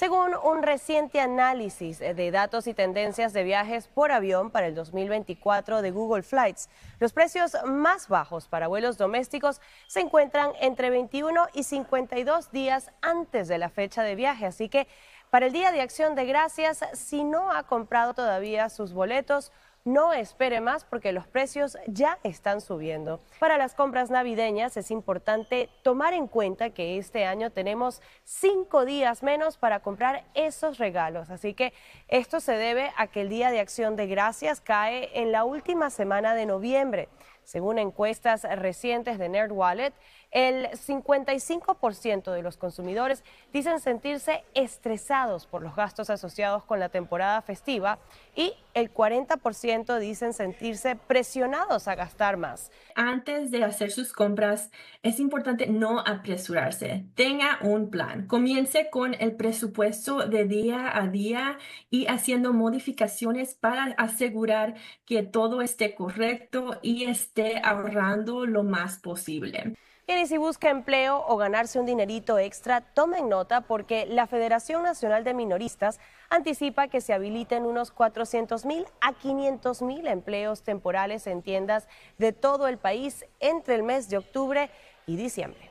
Según un reciente análisis eh, de datos y tendencias de viajes por avión para el 2024 de Google Flights, los precios más bajos para vuelos domésticos se encuentran entre 21 y 52 días antes de la fecha de viaje, así que para el Día de Acción de Gracias, si no ha comprado todavía sus boletos, no espere más porque los precios ya están subiendo. Para las compras navideñas es importante tomar en cuenta que este año tenemos cinco días menos para comprar esos regalos. Así que esto se debe a que el Día de Acción de Gracias cae en la última semana de noviembre. Según encuestas recientes de Wallet, el 55% de los consumidores dicen sentirse estresados por los gastos asociados con la temporada festiva y el 40% dicen sentirse presionados a gastar más. Antes de hacer sus compras, es importante no apresurarse. Tenga un plan. Comience con el presupuesto de día a día y haciendo modificaciones para asegurar que todo esté correcto y esté ahorrando lo más posible y si busca empleo o ganarse un dinerito extra, tomen nota porque la Federación Nacional de Minoristas anticipa que se habiliten unos 400 mil a 500 mil empleos temporales en tiendas de todo el país entre el mes de octubre y diciembre.